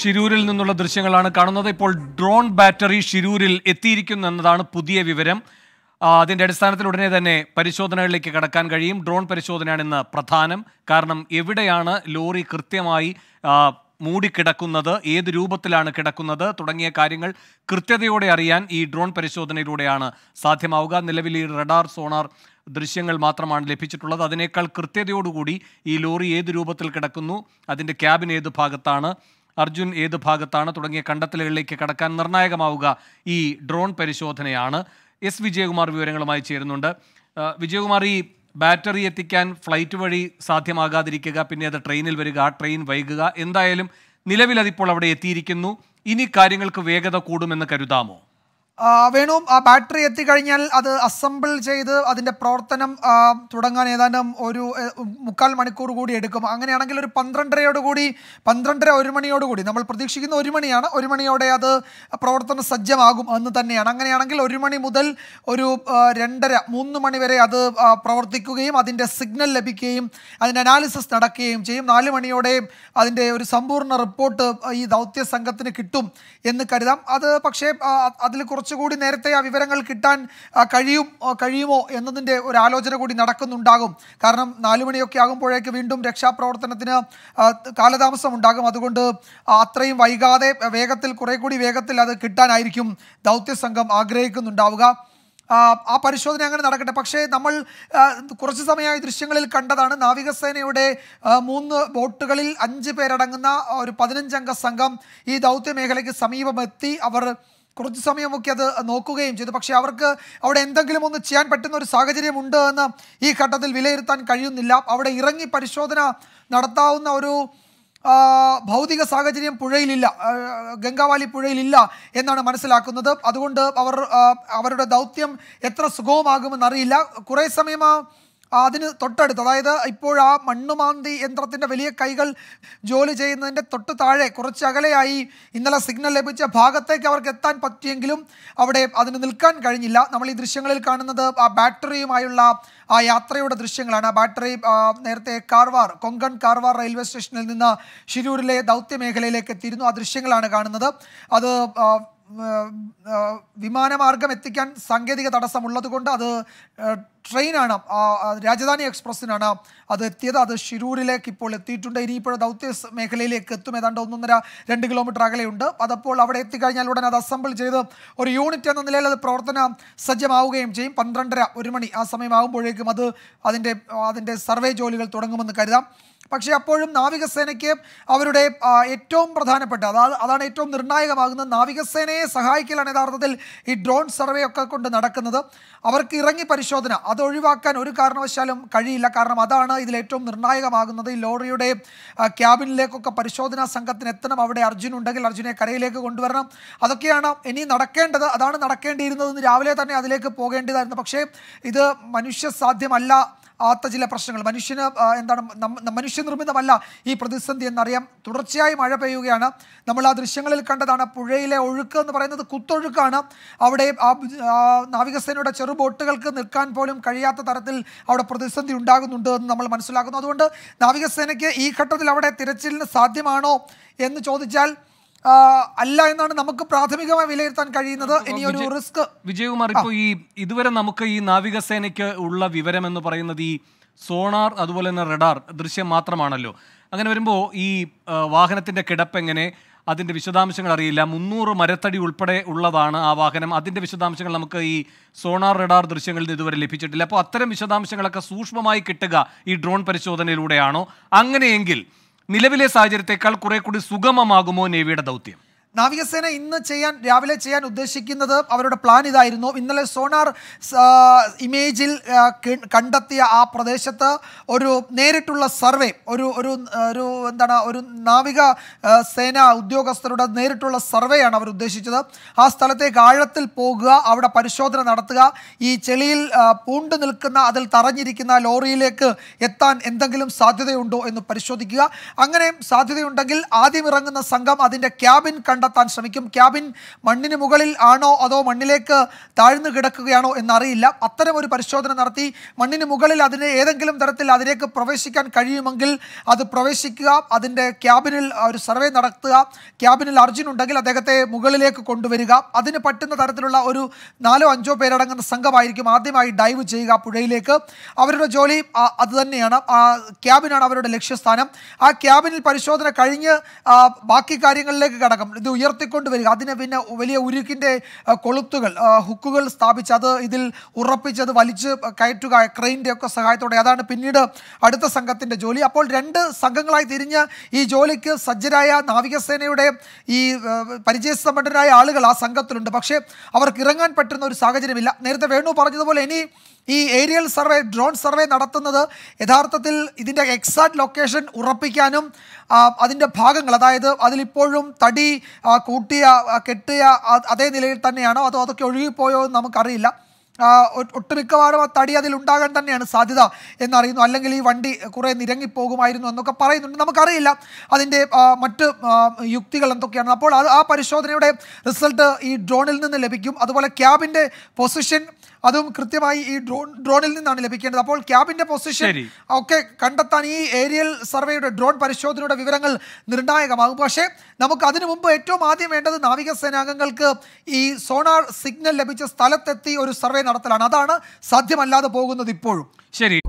ഷിരൂരിൽ നിന്നുള്ള ദൃശ്യങ്ങളാണ് കാണുന്നത് ഇപ്പോൾ ഡ്രോൺ ബാറ്ററി ഷിരൂരിൽ എത്തിയിരിക്കുന്നു എന്നതാണ് പുതിയ വിവരം അതിൻ്റെ അടിസ്ഥാനത്തിൽ ഉടനെ തന്നെ പരിശോധനകളിലേക്ക് കടക്കാൻ കഴിയും ഡ്രോൺ പരിശോധനയാണ് ഇന്ന് പ്രധാനം കാരണം എവിടെയാണ് ലോറി കൃത്യമായി മൂടിക്കിടക്കുന്നത് ഏത് രൂപത്തിലാണ് കിടക്കുന്നത് തുടങ്ങിയ കാര്യങ്ങൾ കൃത്യതയോടെ അറിയാൻ ഈ ഡ്രോൺ പരിശോധനയിലൂടെയാണ് സാധ്യമാവുക നിലവിൽ ഈ റഡാർ സോണാർ ദൃശ്യങ്ങൾ മാത്രമാണ് ലഭിച്ചിട്ടുള്ളത് അതിനേക്കാൾ കൃത്യതയോടുകൂടി ഈ ലോറി ഏത് രൂപത്തിൽ കിടക്കുന്നു അതിൻ്റെ ക്യാബിൻ ഏത് ഭാഗത്താണ് അർജുൻ ഏത് ഭാഗത്താണ് തുടങ്ങിയ കണ്ടെത്തലുകളിലേക്ക് കടക്കാൻ നിർണായകമാവുക ഈ ഡ്രോൺ പരിശോധനയാണ് എസ് വിജയകുമാർ വിവരങ്ങളുമായി ചേരുന്നുണ്ട് വിജയകുമാർ ഈ ബാറ്ററി എത്തിക്കാൻ ഫ്ലൈറ്റ് വഴി സാധ്യമാകാതിരിക്കുക പിന്നെ അത് ട്രെയിനിൽ വരിക ആ ട്രെയിൻ വൈകുക എന്തായാലും നിലവിൽ അതിപ്പോൾ അവിടെ എത്തിയിരിക്കുന്നു ഇനി കാര്യങ്ങൾക്ക് വേഗത കൂടുമെന്ന് കരുതാമോ വേണു ആ ബാറ്ററി എത്തിക്കഴിഞ്ഞാൽ അത് അസംബിൾ ചെയ്ത് അതിൻ്റെ പ്രവർത്തനം തുടങ്ങാൻ ഏതാനും ഒരു മുക്കാൽ മണിക്കൂർ കൂടി എടുക്കും അങ്ങനെയാണെങ്കിൽ ഒരു പന്ത്രണ്ടരയോട് കൂടി പന്ത്രണ്ടര ഒരു മണിയോടുകൂടി നമ്മൾ പ്രതീക്ഷിക്കുന്ന ഒരു മണിയാണ് ഒരു മണിയോടെ അത് പ്രവർത്തനം സജ്ജമാകും എന്ന് തന്നെയാണ് അങ്ങനെയാണെങ്കിൽ ഒരു മണി മുതൽ ഒരു രണ്ടര മൂന്ന് മണി വരെ അത് പ്രവർത്തിക്കുകയും അതിൻ്റെ സിഗ്നൽ ലഭിക്കുകയും അതിൻ്റെ അനാലിസിസ് നടക്കുകയും ചെയ്യും നാല് മണിയോടെ അതിൻ്റെ ഒരു സമ്പൂർണ്ണ റിപ്പോർട്ട് ഈ ദൗത്യ സംഘത്തിന് കിട്ടും എന്ന് കരുതാം അത് പക്ഷേ അതിൽ കുറച്ച് കുറച്ചുകൂടി നേരത്തെ ആ വിവരങ്ങൾ കിട്ടാൻ കഴിയും കഴിയുമോ എന്നതിൻ്റെ ഒരു ആലോചന കൂടി നടക്കുന്നുണ്ടാകും കാരണം നാലുമണിയൊക്കെ മണിയൊക്കെ ആകുമ്പോഴേക്ക് വീണ്ടും രക്ഷാപ്രവർത്തനത്തിന് കാലതാമസം ഉണ്ടാകും അതുകൊണ്ട് അത്രയും വൈകാതെ വേഗത്തിൽ കുറെ കൂടി വേഗത്തിൽ അത് കിട്ടാനായിരിക്കും ദൗത്യസംഘം ആഗ്രഹിക്കുന്നുണ്ടാവുക ആ പരിശോധന അങ്ങനെ നടക്കട്ടെ പക്ഷേ നമ്മൾ കുറച്ച് സമയമായി ദൃശ്യങ്ങളിൽ കണ്ടതാണ് നാവികസേനയുടെ മൂന്ന് ബോട്ടുകളിൽ അഞ്ച് പേരടങ്ങുന്ന ഒരു പതിനഞ്ചംഗ സംഘം ഈ ദൗത്യ മേഖലയ്ക്ക് സമീപമെത്തി അവർ കുറച്ച് സമയമൊക്കെ അത് നോക്കുകയും ചെയ്തു പക്ഷേ അവർക്ക് അവിടെ എന്തെങ്കിലും ഒന്ന് ചെയ്യാൻ പറ്റുന്ന ഒരു സാഹചര്യമുണ്ട് എന്ന് ഈ ഘട്ടത്തിൽ വിലയിരുത്താൻ കഴിയുന്നില്ല അവിടെ ഇറങ്ങി പരിശോധന നടത്താവുന്ന ഒരു ഭൗതിക സാഹചര്യം പുഴയിലില്ല ഗംഗാവാലി പുഴയിലില്ല എന്നാണ് മനസ്സിലാക്കുന്നത് അതുകൊണ്ട് അവർ അവരുടെ ദൗത്യം എത്ര സുഖവുമാകുമെന്നറിയില്ല കുറേ സമയമാണ് അതിന് തൊട്ടടുത്ത് അതായത് ഇപ്പോൾ ആ മണ്ണുമാന്തി യന്ത്രത്തിൻ്റെ വലിയ കൈകൾ ജോലി ചെയ്യുന്നതിൻ്റെ തൊട്ട് താഴെ കുറച്ച് അകലെയായി ഇന്നലെ സിഗ്നൽ ലഭിച്ച ഭാഗത്തേക്ക് അവർക്ക് എത്താൻ പറ്റിയെങ്കിലും അവിടെ അതിന് നിൽക്കാൻ കഴിഞ്ഞില്ല നമ്മൾ ഈ ദൃശ്യങ്ങളിൽ കാണുന്നത് ആ ബാറ്ററിയുമായുള്ള ആ യാത്രയുടെ ദൃശ്യങ്ങളാണ് ആ ബാറ്ററി നേരത്തെ കാർവാർ കൊങ്കൺ കാർവാർ റെയിൽവേ സ്റ്റേഷനിൽ നിന്ന് ഷിരൂരിലെ ദൗത്യ മേഖലയിലേക്ക് എത്തിയിരുന്നു ആ ദൃശ്യങ്ങളാണ് കാണുന്നത് അത് വിമാനമാർഗം എത്തിക്കാൻ സാങ്കേതിക കൊണ്ട് അത് ട്രെയിനാണ് രാജധാനി എക്സ്പ്രസ്സിനാണ് അത് എത്തിയത് അത് ഷിരൂരിലേക്ക് ഇപ്പോൾ എത്തിയിട്ടുണ്ട് ഇനിയിപ്പോൾ ദൗത്യ മേഖലയിലേക്ക് എത്തും ഏതാണ്ട് ഒന്നൊന്നര രണ്ട് കിലോമീറ്റർ അകലെയുണ്ട് അതപ്പോൾ അവിടെ എത്തിക്കഴിഞ്ഞാൽ ഉടനെ അത് അസംബിൾ ചെയ്ത് ഒരു യൂണിറ്റ് എന്ന നിലയിൽ അത് പ്രവർത്തന സജ്ജമാവുകയും ചെയ്യും പന്ത്രണ്ടര ഒരു മണി ആ സമയമാകുമ്പോഴേക്കും അത് അതിൻ്റെ അതിൻ്റെ സർവേ ജോലികൾ തുടങ്ങുമെന്ന് കരുതാം പക്ഷേ അപ്പോഴും നാവികസേനയ്ക്ക് അവരുടെ ഏറ്റവും പ്രധാനപ്പെട്ട അതായത് അതാണ് ഏറ്റവും നിർണായകമാകുന്നത് നാവികസേനയെ സഹായിക്കലാണ് യഥാർത്ഥത്തിൽ ഈ ഡ്രോൺ സർവേ ഒക്കെ കൊണ്ട് നടക്കുന്നത് അവർക്ക് ഇറങ്ങി പരിശോധന അത് ഒഴിവാക്കാൻ ഒരു കാരണവശാലും കഴിയില്ല കാരണം അതാണ് ഇതിൽ ഏറ്റവും നിർണായകമാകുന്നത് ഈ ലോറിയുടെ ക്യാബിനിലേക്കൊക്കെ പരിശോധനാ സംഘത്തിന് എത്തണം അവിടെ അർജുൻ ഉണ്ടെങ്കിൽ അർജുനെ കരയിലേക്ക് കൊണ്ടുവരണം അതൊക്കെയാണ് ഇനി നടക്കേണ്ടത് അതാണ് നടക്കേണ്ടിയിരുന്നതെന്ന് രാവിലെ തന്നെ അതിലേക്ക് പോകേണ്ടതായിരുന്നു പക്ഷേ ഇത് മനുഷ്യ സാധ്യമല്ല ആത്ത ചില പ്രശ്നങ്ങൾ മനുഷ്യന് എന്താണ് മനുഷ്യനിർമ്മിതമല്ല ഈ പ്രതിസന്ധി എന്നറിയാം തുടർച്ചയായി മഴ പെയ്യുകയാണ് നമ്മൾ ആ ദൃശ്യങ്ങളിൽ കണ്ടതാണ് പുഴയിലെ ഒഴുക്ക് എന്ന് പറയുന്നത് കുത്തൊഴുക്കാണ് അവിടെ ആ നാവികസേനയുടെ ചെറു ബോട്ടുകൾക്ക് നിൽക്കാൻ പോലും കഴിയാത്ത തരത്തിൽ അവിടെ പ്രതിസന്ധി ഉണ്ടാകുന്നുണ്ട് എന്ന് നമ്മൾ മനസ്സിലാക്കുന്നു അതുകൊണ്ട് നാവികസേനയ്ക്ക് ഈ ഘട്ടത്തിൽ അവിടെ തിരച്ചിലിന് സാധ്യമാണോ എന്ന് ചോദിച്ചാൽ അല്ല എന്നാണ് നമുക്ക് പ്രാഥമികമായി വിലയിരുത്താൻ കഴിയുന്നത് ഇനി ഒരു റിസ്ക് വിജയകുമാർ ഇപ്പോൾ ഈ ഇതുവരെ നമുക്ക് ഈ നാവികസേനയ്ക്ക് ഉള്ള വിവരം എന്ന് പറയുന്നത് ഈ സോണാർ അതുപോലെ തന്നെ റഡാർ ദൃശ്യം മാത്രമാണല്ലോ അങ്ങനെ വരുമ്പോൾ ഈ വാഹനത്തിൻ്റെ കിടപ്പ് എങ്ങനെ അതിൻ്റെ വിശദാംശങ്ങൾ അറിയില്ല മുന്നൂറ് മരത്തടി ഉൾപ്പെടെ ഉള്ളതാണ് ആ വാഹനം അതിൻ്റെ വിശദാംശങ്ങൾ നമുക്ക് ഈ സോണാർ റഡാർ ദൃശ്യങ്ങളിൽ ഇതുവരെ ലഭിച്ചിട്ടില്ല അപ്പോൾ അത്തരം വിശദാംശങ്ങളൊക്കെ സൂക്ഷ്മമായി കിട്ടുക ഈ ഡ്രോൺ പരിശോധനയിലൂടെയാണോ അങ്ങനെയെങ്കിൽ നിലവിലെ സാഹചര്യത്തെക്കാൾ കുറെ കൂടി സുഗമമാകുമോ നേവിയുടെ ദൗത്യം നാവികസേന ഇന്ന് ചെയ്യാൻ രാവിലെ ചെയ്യാൻ ഉദ്ദേശിക്കുന്നത് അവരുടെ പ്ലാൻ ഇതായിരുന്നു ഇന്നലെ സോണാർ ഇമേജിൽ കണ്ടെത്തിയ ആ പ്രദേശത്ത് ഒരു നേരിട്ടുള്ള സർവേ ഒരു ഒരു ഒരു എന്താണ് ഒരു നാവിക സേന ഉദ്യോഗസ്ഥരുടെ നേരിട്ടുള്ള സർവേയാണ് അവർ ഉദ്ദേശിച്ചത് ആ സ്ഥലത്തേക്ക് ആഴത്തിൽ പോകുക അവിടെ പരിശോധന നടത്തുക ഈ ചെളിയിൽ പൂണ്ടു നിൽക്കുന്ന അതിൽ തറഞ്ഞിരിക്കുന്ന ലോറിയിലേക്ക് എത്താൻ എന്തെങ്കിലും സാധ്യതയുണ്ടോ എന്ന് പരിശോധിക്കുക അങ്ങനെ സാധ്യതയുണ്ടെങ്കിൽ ആദ്യം ഇറങ്ങുന്ന സംഘം അതിൻ്റെ ക്യാബിൻ കണ്ട കണ്ടെത്താൻ ശ്രമിക്കും ക്യാബിൻ മണ്ണിന് മുകളിൽ ആണോ അതോ മണ്ണിലേക്ക് താഴ്ന്നു കിടക്കുകയാണോ എന്നറിയില്ല അത്തരം ഒരു പരിശോധന നടത്തി മണ്ണിന് മുകളിൽ അതിന് ഏതെങ്കിലും തരത്തിൽ അതിലേക്ക് പ്രവേശിക്കാൻ കഴിയുമെങ്കിൽ അത് പ്രവേശിക്കുക അതിൻ്റെ ക്യാബിനിൽ ഒരു സർവേ നടത്തുക ക്യാബിനിൽ അർജുൻ ഉണ്ടെങ്കിൽ അദ്ദേഹത്തെ മുകളിലേക്ക് കൊണ്ടുവരിക അതിന് പറ്റുന്ന തരത്തിലുള്ള ഒരു നാലോ അഞ്ചോ പേരടങ്ങുന്ന സംഘമായിരിക്കും ആദ്യമായി ഡൈവ് ചെയ്യുക പുഴയിലേക്ക് അവരുടെ ജോലി അത് തന്നെയാണ് ആ ക്യാബിനാണ് അവരുടെ ലക്ഷ്യസ്ഥാനം ആ ക്യാബിനിൽ പരിശോധന കഴിഞ്ഞ് ബാക്കി കാര്യങ്ങളിലേക്ക് കടക്കും ഉയർത്തിക്കൊണ്ട് വരിക അതിനെ പിന്നെ വലിയ ഉരുക്കിൻ്റെ കൊളുത്തുകൾ ഹുക്കുകൾ സ്ഥാപിച്ച് അത് ഇതിൽ ഉറപ്പിച്ച് അത് വലിച്ച് കയറ്റുക ക്രെയിൻ്റെ ഒക്കെ സഹായത്തോടെ അതാണ് പിന്നീട് അടുത്ത സംഘത്തിൻ്റെ ജോലി അപ്പോൾ രണ്ട് സംഘങ്ങളായി തിരിഞ്ഞ് ഈ ജോലിക്ക് സജ്ജരായ നാവികസേനയുടെ ഈ പരിചയസമ്പന്നരായ ആളുകൾ ആ സംഘത്തിലുണ്ട് പക്ഷേ അവർക്ക് ഇറങ്ങാൻ പറ്റുന്ന ഒരു സാഹചര്യമില്ല നേരത്തെ വേണു പറഞ്ഞതുപോലെ ഇനി ഈ ഏരിയൽ സർവേ ഡ്രോൺ സർവേ നടത്തുന്നത് യഥാർത്ഥത്തിൽ ഇതിൻ്റെ എക്സാക്ട് ലൊക്കേഷൻ ഉറപ്പിക്കാനും അതിൻ്റെ ഭാഗങ്ങൾ അതായത് അതിലിപ്പോഴും തടി കൂട്ടിയ കെട്ടിയ അതേ നിലയിൽ തന്നെയാണോ അതോ അതൊക്കെ ഒഴുകിപ്പോയോ എന്ന് നമുക്കറിയില്ല ഒട്ടുമിക്കവാറും ആ തടി അതിൽ ഉണ്ടാകാൻ തന്നെയാണ് സാധ്യത എന്നറിയുന്നു അല്ലെങ്കിൽ ഈ വണ്ടി കുറേ നിരങ്ങിപ്പോകുമായിരുന്നു എന്നൊക്കെ പറയുന്നുണ്ട് നമുക്കറിയില്ല അതിൻ്റെ മറ്റ് യുക്തികൾ എന്തൊക്കെയാണ് അപ്പോൾ അത് ആ പരിശോധനയുടെ റിസൾട്ട് ഈ ഡ്രോണിൽ നിന്ന് ലഭിക്കും അതുപോലെ ക്യാബിൻ്റെ പൊസിഷൻ അതും കൃത്യമായി ഈ ഡ്രോൺ ഡ്രോണിൽ നിന്നാണ് ലഭിക്കേണ്ടത് അപ്പോൾ ക്യാബിൻ്റെ പൊസിഷൻ ഒക്കെ കണ്ടെത്താൻ ഈ ഏരിയൽ സർവേയുടെ ഡ്രോൺ പരിശോധനയുടെ വിവരങ്ങൾ നിർണായകമാകും പക്ഷേ നമുക്ക് അതിനു മുമ്പ് ഏറ്റവും ആദ്യം വേണ്ടത് നാവികസേനാംഗങ്ങൾക്ക് ഈ സോണാർ സിഗ്നൽ ലഭിച്ച സ്ഥലത്തെത്തി ഒരു സർവേ നടത്തലാണ് അതാണ് സാധ്യമല്ലാതെ പോകുന്നത് ഇപ്പോഴും ശരി